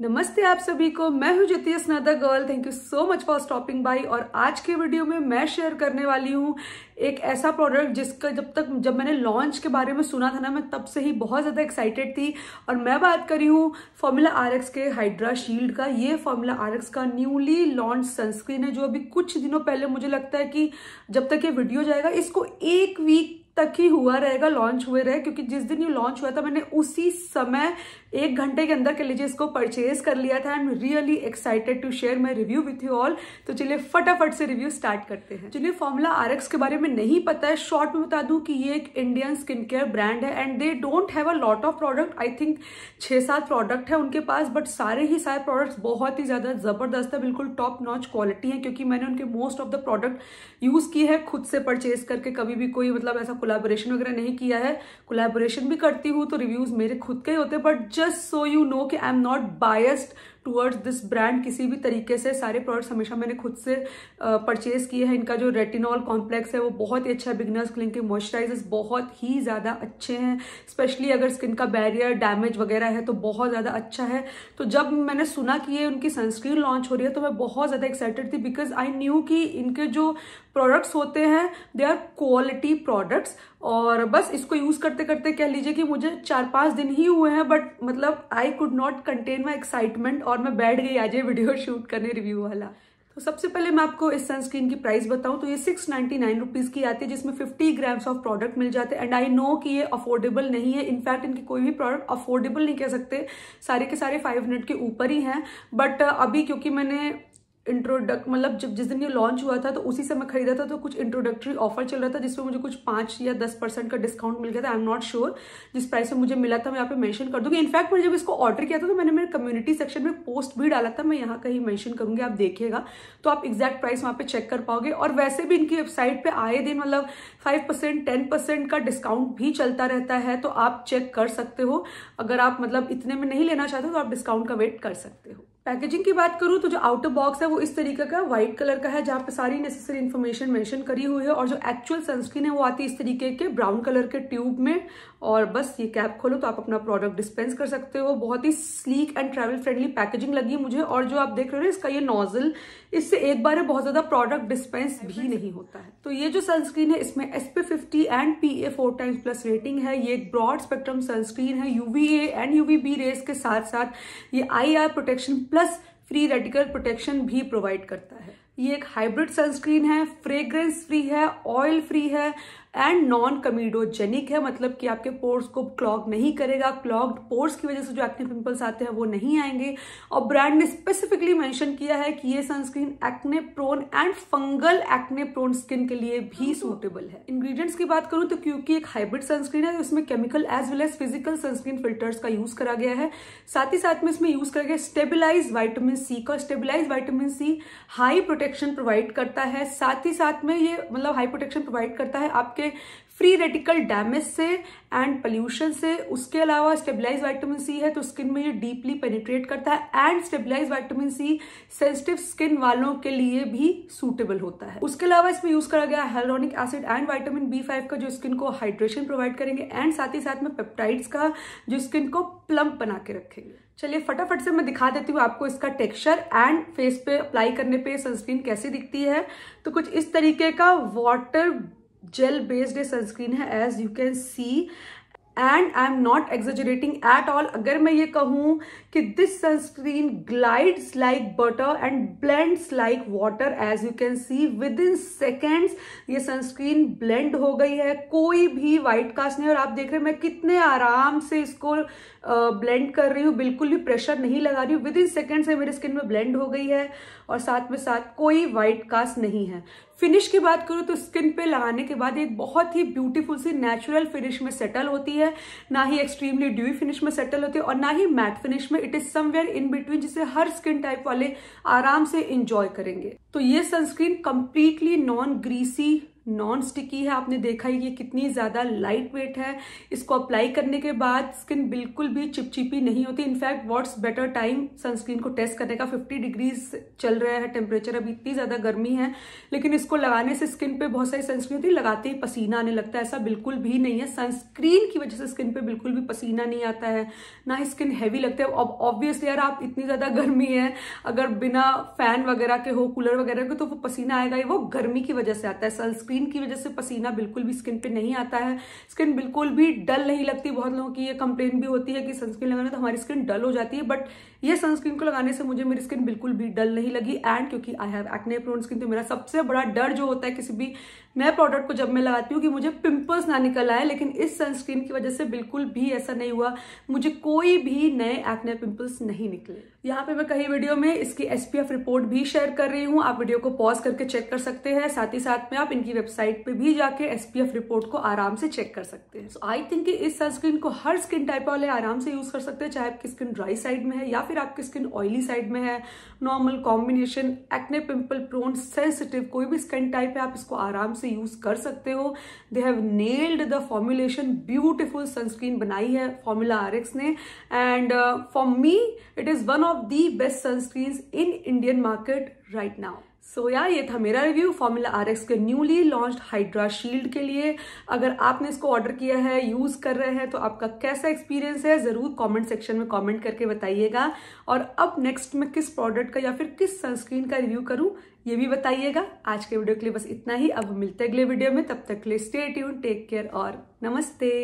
नमस्ते आप सभी को मैं हूं ज्योति स्नादा girl thank you so much for stopping by और आज के वीडियो में मैं शेयर करने वाली हूं एक ऐसा प्रोडक्ट जिसका जब तक जब मैंने लॉन्च के बारे में सुना था ना मैं तब से ही बहुत ज़्यादा एक्साइटेड थी और मैं बात करी हूँ फॉर्मूला आर के हाइड्रा शील्ड का ये फॉर्मूला आर का न्यूली लॉन्च सनस्क्रीन है जो अभी कुछ दिनों पहले मुझे लगता है कि जब तक ये वीडियो जाएगा इसको एक वीक तक ही हुआ रहेगा लॉन्च हुए रहे क्योंकि जिस दिन ये लॉन्च हुआ था मैंने उसी समय एक घंटे के अंदर के लीजिए इसको परचेज कर लिया था I am really excited to share my review with you all तो चलिए फटाफट से रिव्यू स्टार्ट करते हैं जिन्हें फॉर्मुला आर के बारे में नहीं पता है शॉर्ट में बता दूं कि ये एक इंडियन स्किन केयर ब्रांड है and they don't have a lot of product I think छः सात प्रोडक्ट है उनके पास बट सारे ही सारे प्रोडक्ट्स बहुत ही ज़्यादा ज़बरदस्त है बिल्कुल टॉप नॉच क्वालिटी है क्योंकि मैंने उनके most of the product use किए हैं खुद से परचेज करके कभी भी कोई मतलब ऐसा कोलैबोरेशन वगैरह नहीं किया है कोलैबोरेशन भी करती हूँ तो रिव्यूज़ मेरे खुद के ही होते हैं but just so you know कि I am not biased towards this brand किसी भी तरीके से सारे प्रोडक्ट्स हमेशा मैंने खुद से परचेज किए हैं इनका जो रेटिनॉल कॉम्प्लेक्स है वो बहुत ही अच्छा है बिगनर्स के मॉइस्चराइजर्स बहुत ही ज़्यादा अच्छे हैं स्पेशली अगर स्किन का बैरियर डैमेज वगैरह है तो बहुत ज़्यादा अच्छा है तो जब मैंने सुना कि ये उनकी सनस्क्रीन लॉन्च हो रही है तो मैं बहुत ज़्यादा एक्साइटेड थी बिकॉज आई न्यू कि इनके जो प्रोडक्ट्स होते हैं दे आर क्वालिटी प्रोडक्ट्स और बस इसको यूज़ करते करते कह लीजिए कि मुझे चार पांच दिन ही हुए हैं बट मतलब I could not contain my excitement और मैं बैठ गई आज ये वीडियो शूट करने रिव्यू वाला तो सबसे पहले मैं आपको इस सनस्क्रीन की प्राइस बताऊं तो ये सिक्स नाइन्टी नाइन रुपीज़ की आती है जिसमें फिफ्टी ग्राम्स ऑफ प्रोडक्ट मिल जाते हैं एंड आई नो कि ये अफोर्डेबल नहीं है इनफैक्ट इनके कोई भी प्रोडक्ट अफोर्डेबल नहीं कह सकते सारे के सारे फाइव हंड्रेड के ऊपर ही हैं बट अभी क्योंकि मैंने इंट्रोडक्ट मतलब जब जिस दिन ये लॉन्च हुआ था तो उसी समय खरीदा था तो कुछ इंट्रोडक्टरी ऑफर चल रहा था जिसमें मुझे कुछ पाँच या दस परसेंट का डिस्काउंट मिल गया था आई एम नॉट श्योर जिस प्राइस में मुझे मिला था मैं यहाँ पे मेंशन कर दूंगी इनफैक्ट मैंने जब इसको ऑर्डर किया था तो मैंने मेरे कम्युनिटी सेक्शन में पोस्ट भी डाला था मैं यहाँ कहीं मैंशन करूंगी आप देखिएगा तो आप एग्जैक्ट प्राइस वहाँ पे चेक कर पाओगे और वैसे भी इनकी वेबसाइट पर आए दिन मतलब फाइव परसेंट टेन परसेंट का डिस्काउंट भी चलता रहता है तो आप चेक कर सकते हो अगर आप मतलब इतने में नहीं लेना चाहते तो आप डिस्काउंट का वेट कर सकते हो पैकेजिंग की बात करूं तो जो आउटर बॉक्स है वो इस तरीके का व्हाइट कलर का है जहाँ पे सारी नेसेसरी इन्फॉर्मेशन मेंशन करी हुई है और जो एक्चुअल सनस्क्रीन है वो आती है इस तरीके के ब्राउन कलर के ट्यूब में और बस ये कैप खोलो तो आप अपना प्रोडक्ट डिस्पेंस कर सकते हो बहुत ही sleek and travel friendly packaging लगी मुझे और जो आप देख रहे हो इसका ये नोजल इससे एक बार बहुत ज्यादा प्रोडक्ट डिस्पेंस भी नहीं होता है तो ये जो सनस्क्रीन है इसमें S fifty and P A four times plus rating है ये एक ब्रॉड स्पेक्ट्रम सनस्क्रीन है यूवीए एंड यूवी रेस के साथ साथ ये I R protection plus free radical protection भी प्रोवाइड करता है ये एक हाइब्रिड सनस्क्रीन है फ्रेग्रेंस फ्री है ऑयल फ्री है एंड नॉन कमीडोजेनिक है मतलब कि आपके पोर्स को क्लॉग नहीं करेगा क्लॉग्ड पोर्स की वजह से जो एक्ने पिंपल्स आते हैं वो नहीं आएंगे और ब्रांड ने स्पेसिफिकली मेंशन किया है कि ये sunscreen acne prone and fungal acne prone skin के लिए भी सूटेबल है इंग्रेडिएंट्स की बात करूं तो क्योंकि एक हाइब्रिड सनस्क्रीन है तो इसमें chemical as well as physical sunscreen filters का यूज करा गया है साथ ही साथ में इसमें यूज करा गया स्टेबिलाईज वाइटामिन सी का stabilise vitamin C high protection provide करता है साथ ही साथ में ये मतलब हाई प्रोटेक्शन प्रोवाइड करता है आपके के फ्री रेडिकल डैमेज से एंड पोल्यूशन से उसके अलावा स्टेबलाइज वाइटामिन सी है तो स्किन में ये डीपली पेनिट्रेट करता है and stabilise vitamin C sensitive skin वालों के लिए भी सूटेबल होता है उसके अलावा इसमें यूज करा गया hyaluronic acid and vitamin B five का जो स्किन को हाइड्रेशन प्रोवाइड करेंगे एंड साथ ही साथ में पेप्टाइड्स का जो स्किन को प्लम्प बना के रखेंगे चलिए फटाफट से मैं दिखा देती हूँ आपको इसका टेक्सचर एंड फेस पे अप्लाई करने पे सनस्क्रीन कैसे दिखती है तो कुछ इस तरीके का वाटर जेल बेस्ड सनस्क्रीन है as you can see and I am not exaggerating at all अगर मैं ये कहूँ कि this sunscreen glides like butter and blends like water as you can see within seconds ये sunscreen blend हो गई है कोई भी वाइट कास्ट नहीं और आप देख रहे हैं मैं कितने आराम से इसको ब्लेंड कर रही हूँ बिल्कुल भी प्रेशर नहीं लगा रही हूँ विद इन सेकेंड्स मेरी स्किन में ब्लेंड हो गई है और साथ में साथ कोई वाइट कास्ट नहीं है फिनिश की बात करूँ तो स्किन पे लगाने के बाद एक बहुत ही ब्यूटीफुल सी नेचुरल फिनिश में सेटल होती है है ना ही एक्सट्रीमली ड्यूई फिनिश में सेटल होती है और ना ही मैट फिनिश में it is somewhere in between जिसे हर स्किन टाइप वाले आराम से इंजॉय करेंगे तो ये sunscreen completely non greasy non sticky है आपने देखा ही ये कितनी ज़्यादा लाइट वेट है इसको अप्लाई करने के बाद स्किन बिल्कुल भी चिपचिपी नहीं होती in fact what's better time sunscreen को टेस्ट करने का 50 डिग्रीज चल रहा है टेम्परेचर अभी इतनी ज़्यादा गर्मी है लेकिन इसको लगाने से स्किन पे बहुत सारी सनस्क्रीन होती है लगाते ही पसीना आने लगता है ऐसा बिल्कुल भी नहीं है सनस्क्रीन की वजह से स्किन पे बिल्कुल भी पसीना नहीं आता है ना ही स्किन हैवी लगता है अब ऑब्वियसली यार आप इतनी ज़्यादा गर्मी है अगर बिना फैन वगैरह के हो कूलर वगैरह के तो वो पसीना आएगा ही वो गर्मी की वजह से आता है सनस्क्रीन स्क्रीन की वजह से पसीना बिल्कुल भी स्किन पे नहीं आता है स्किन बिल्कुल भी डल नहीं लगती बहुत लोगों की ये कंप्लेन भी होती है कि सनस्क्रीन लगाने तो हमारी स्किन डल हो जाती है बट ये सनस्क्रीन को लगाने से मुझे मेरी स्किन बिल्कुल भी डल नहीं लगी एंड क्योंकि I have acne prone skin तो मेरा सबसे बड़ा डर जो होता है किसी भी नए प्रोडक्ट को जब मैं लगाती हूँ कि मुझे पिंपल्स ना निकल आए लेकिन इस सनस्क्रीन की वजह से बिल्कुल भी ऐसा नहीं हुआ मुझे कोई भी नए एक्ने पिंपल्स नहीं निकले यहाँ पे मैं कई वीडियो में इसकी एसपीएफ रिपोर्ट भी शेयर कर रही हूँ आप वीडियो को पॉज करके चेक कर सकते हैं साथ ही साथ में आप इनकी वेबसाइट पे भी जाके एसपीएफ रिपोर्ट को आराम से चेक कर सकते हैं आई थिंक इस सनस्क्रीन को हर स्किन टाइप वाले आराम से यूज कर सकते हैं चाहे आपकी स्किन ड्राई साइड में है या फिर आपकी स्किन ऑयली साइड में है normal combination acne pimple prone sensitive कोई भी स्किन टाइप है आप इसको आराम से से यूज कर सकते हो they have nailed the formulation beautiful sunscreen बनाई है फॉर्मूला आर ने and for me it is one of the best sunscreen in Indian market right now so so, यार ये था मेरा रिव्यू फॉर्मूला आर एक्स के न्यूली लॉन्च हाइड्रा शील्ड के लिए अगर आपने इसको ऑर्डर किया है यूज़ कर रहे हैं तो आपका कैसा एक्सपीरियंस है ज़रूर कमेंट सेक्शन में कमेंट करके बताइएगा और अब नेक्स्ट मैं किस प्रोडक्ट का या फिर किस सनस्क्रीन का रिव्यू करूँ ये भी बताइएगा आज के वीडियो के लिए बस इतना ही अब मिलते अगले वीडियो में तब तक के लिए स्टे ट्यून टेक केयर और नमस्ते